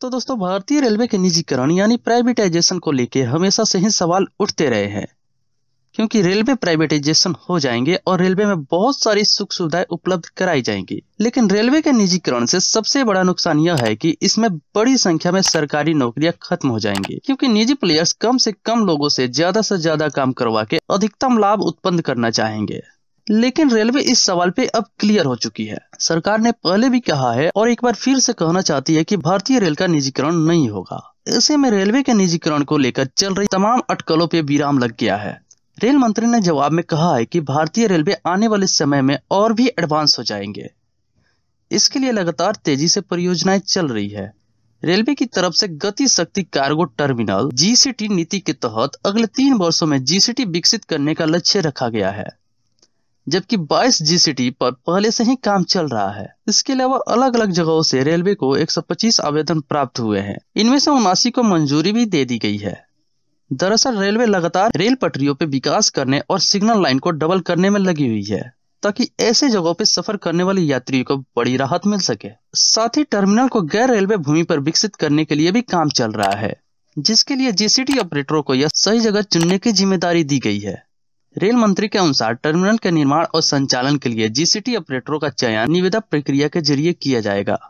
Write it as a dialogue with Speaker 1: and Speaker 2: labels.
Speaker 1: तो दोस्तों भारतीय रेलवे के निजीकरण यानी प्राइवेटाइजेशन को लेकर हमेशा से ही सवाल उठते रहे हैं क्योंकि रेलवे प्राइवेटाइजेशन हो जाएंगे और रेलवे में बहुत सारी सुख सुविधाएं उपलब्ध कराई जाएंगी लेकिन रेलवे के निजीकरण से सबसे बड़ा नुकसान यह है कि इसमें बड़ी संख्या में सरकारी नौकरियां खत्म हो जाएंगी क्योंकि निजी प्लेयर्स कम से कम लोगों से ज्यादा से ज्यादा काम करवा के अधिकतम लाभ उत्पन्न करना चाहेंगे लेकिन रेलवे इस सवाल पे अब क्लियर हो चुकी है सरकार ने पहले भी कहा है और एक बार फिर से कहना चाहती है कि भारतीय रेल का निजीकरण नहीं होगा ऐसे में रेलवे के निजीकरण को लेकर चल रही तमाम अटकलों पे विराम लग गया है रेल मंत्री ने जवाब में कहा है कि भारतीय रेलवे आने वाले समय में और भी एडवांस हो जाएंगे इसके लिए लगातार तेजी से परियोजनाएं चल रही है रेलवे की तरफ से गति शक्ति कार्गो टर्मिनल जीसीटी नीति के तहत अगले तीन वर्षों में जीसीटी विकसित करने का लक्ष्य रखा गया है जबकि 22 जीसीटी पर पहले से ही काम चल रहा है इसके अलावा अलग अलग जगहों से रेलवे को 125 आवेदन प्राप्त हुए हैं इनमें से उनासी को मंजूरी भी दे दी गई है दरअसल रेलवे लगातार रेल पटरियों पर विकास करने और सिग्नल लाइन को डबल करने में लगी हुई है ताकि ऐसे जगहों पर सफर करने वाले यात्रियों को बड़ी राहत मिल सके साथ ही टर्मिनल को गैर रेलवे भूमि पर विकसित करने के लिए भी काम चल रहा है जिसके लिए जीसीटी ऑपरेटरों को यह सही जगह चुनने की जिम्मेदारी दी गई है रेल मंत्री के अनुसार टर्मिनल के निर्माण और संचालन के लिए जीसीटी ऑपरेटरों का चयन निविदा प्रक्रिया के जरिए किया जाएगा